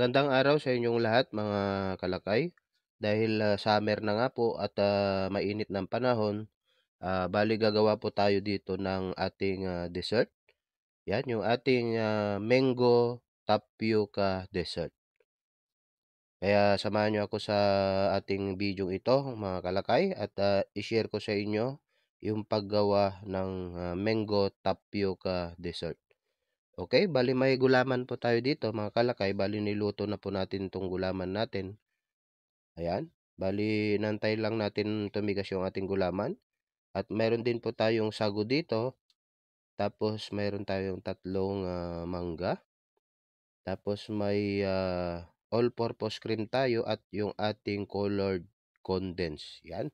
Magandang araw sa inyong lahat mga kalakay. Dahil uh, summer na nga po at uh, mainit ng panahon, uh, ah, bali gagawa po tayo dito ng ating uh, dessert. Yan, yung ating uh, mango tapioca dessert. Kaya samahan nyo ako sa ating video ito mga kalakay at uh, i-share ko sa inyo yung paggawa ng uh, mango tapioca dessert. Okay, bali may gulaman po tayo dito mga kalakay. Bali niluto na po natin itong gulaman natin. Ayan, bali nantay lang natin tumigas yung ating gulaman. At meron din po tayong sago dito. Tapos meron tayong tatlong uh, mangga. Tapos may uh, ah, all-purpose cream tayo at yung ating colored condense. Yan.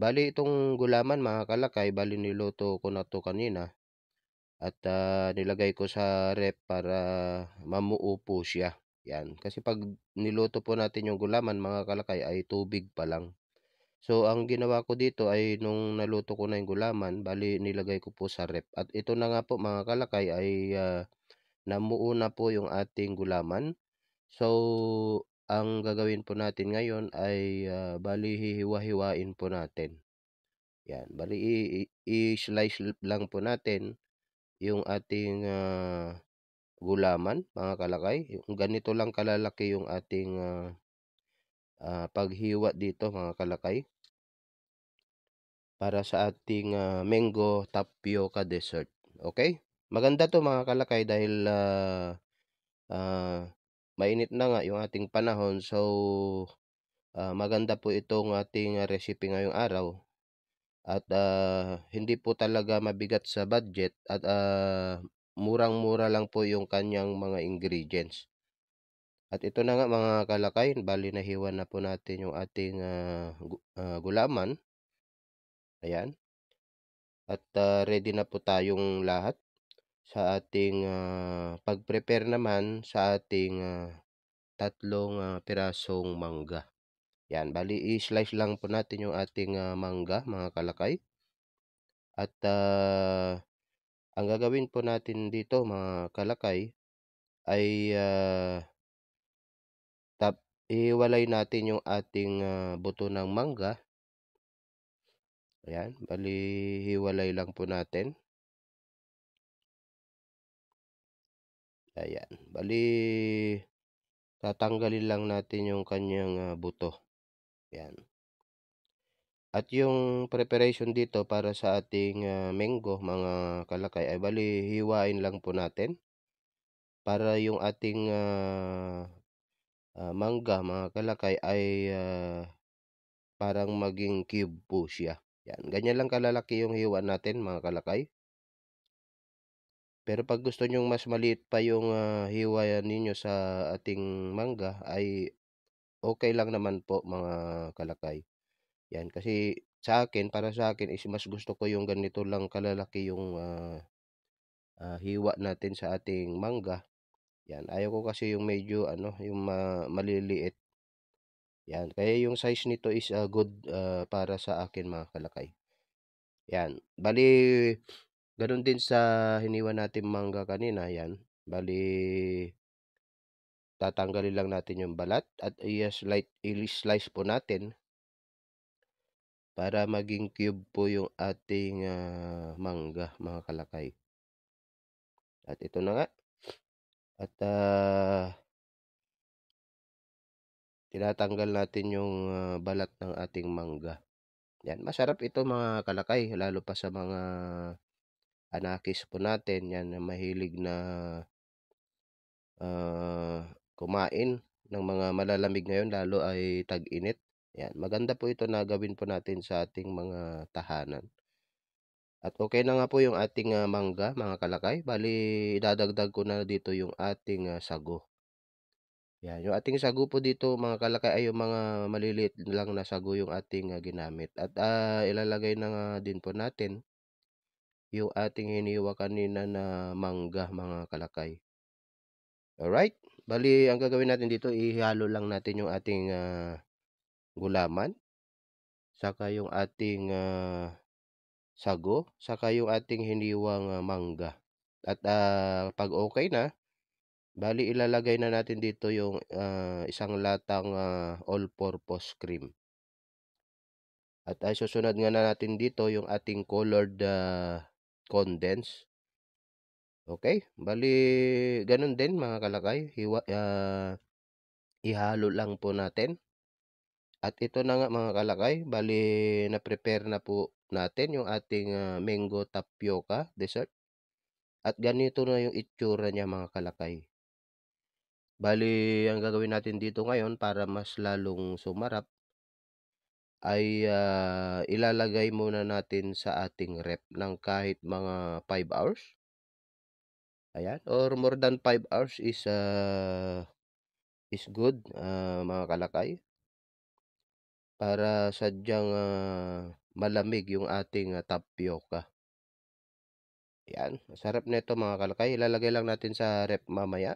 Bali itong gulaman mga kalakay, bali niluto ko na to kanina at uh, nilagay ko sa rep para mamuo po siya. Yan. Kasi pag niluto po natin yung gulaman mga kalakay ay tubig pa lang. So ang ginawa ko dito ay nung naluto ko na yung gulaman, bali nilagay ko po sa rep. At ito na nga po mga kalakay ay uh, namuo na po yung ating gulaman. So ang gagawin po natin ngayon ay uh, ah, bali hihiwa-hiwain po natin. Yan, bali i-slice lang po natin yung ating uh, gulaman, mga kalakay. Yung ganito lang kalalaki yung ating uh, uh, paghiwa dito, mga kalakay. Para sa ating uh, mango tapioca dessert. Okay? Maganda to mga kalakay dahil uh, uh, mainit na nga yung ating panahon. So, uh, maganda po itong ating recipe ngayong araw at uh, hindi po talaga mabigat sa budget at uh, murang-mura lang po yung kanyang mga ingredients. At ito na nga mga kalakayin, bali nahiwan na po natin yung ating uh, uh, gulaman. Ayan. At uh, ready na po tayong lahat sa ating uh, pag-prepare naman sa ating uh, tatlong uh, pirasong mangga. Yan, bali i-slice lang po natin yung ating uh, mangga, mga kalakay. At uh, ang gagawin po natin dito, mga kalakay, ay uh, tap, iwalay natin yung ating uh, buto ng mangga. Ayan, bali hiwalay lang po natin. Ayan, bali tatanggalin lang natin yung kanyang uh, buto. Yan. At yung preparation dito para sa ating uh, ah, mango mga kalakay ay bali hiwain lang po natin para yung ating uh, uh, mangga mga kalakay ay uh, parang maging cube po siya. Yan, ganyan lang kalalaki yung hiwa natin mga kalakay. Pero pag gusto nyong mas maliit pa yung uh, hiwa ninyo sa ating mangga ay okay lang naman po mga kalakay. 'Yan, kasi sa akin, para sa akin is mas gusto ko yung ganito lang kalalaki yung, ah, ah, hiwa natin sa ating mangga. 'Yan, ayoko kasi yung medyo ano, yung ma maliliit. 'Yan, kaya yung size nito is, ah, good, ah, para sa akin mga kalakay. 'Yan, bali gano'n din sa hiniwa natin mangga kanina, 'yan. Bali tatanggalin lang natin yung balat at i-slice po natin para maging cube po yung ating uh, mangga mga kalakay. At ito na nga. At uh, tinatanggal natin yung uh, balat ng ating mangga. Yan, masarap ito mga kalakay lalo pa sa mga anakis po natin yan mahilig na kumain ng mga malalamig ngayon lalo ay tag-init. Yan, maganda po ito na gawin po natin sa ating mga tahanan. At okay na nga po yung ating uh, mangga, mga kalakay. Bali, idadagdag ko na dito yung ating uh, sago. Yan, yung ating sago po dito, mga kalakay, ay yung mga maliliit lang na sago yung ating uh, ginamit. At uh, ilalagay na nga din po natin yung ating hiniwa kanina na mangga, mga kalakay. Alright? Bali, ang gagawin natin dito, ihalo lang natin yung ating uh, gulaman, saka yung ating uh, sago, saka yung ating hiniwang uh, mangga. At uh, pag okay na, bali ilalagay na natin dito yung uh, isang latang uh, all-purpose cream. At ay susunod nga na natin dito yung ating colored uh, condense Okay, bali ganun din mga kalakay, Hiwa, uh, ihalo lang po natin. At ito na nga mga kalakay, bali na-prepare na po natin yung ating uh, mango tapioca dessert. At ganito na yung itsura niya mga kalakay. Bali, ang gagawin natin dito ngayon para mas lalong sumarap ay uh, ilalagay muna natin sa ating rep ng kahit mga 5 hours Ayan, or more than 5 hours is uh, is good uh, mga kalakay para sadyang uh, malamig yung ating uh, tapioca. Ayan, sarap nito mga kalakay. Ilalagay lang natin sa rep mamaya.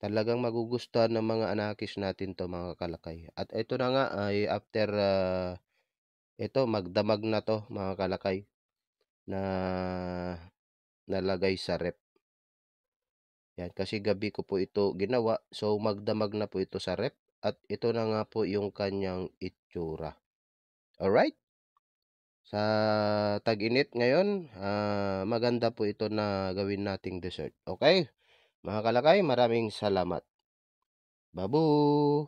Talagang magugustuhan ng mga anakis natin to mga kalakay. At ito na nga ay after uh, ito magdamag na to mga kalakay na nalagay sa rep. Yan, kasi gabi ko po ito ginawa. So, magdamag na po ito sa rep. At ito na nga po yung kanyang itsura. Alright? Sa tag-init ngayon, uh, maganda po ito na gawin nating dessert. Okay? Mga kalakay, maraming salamat. Babu!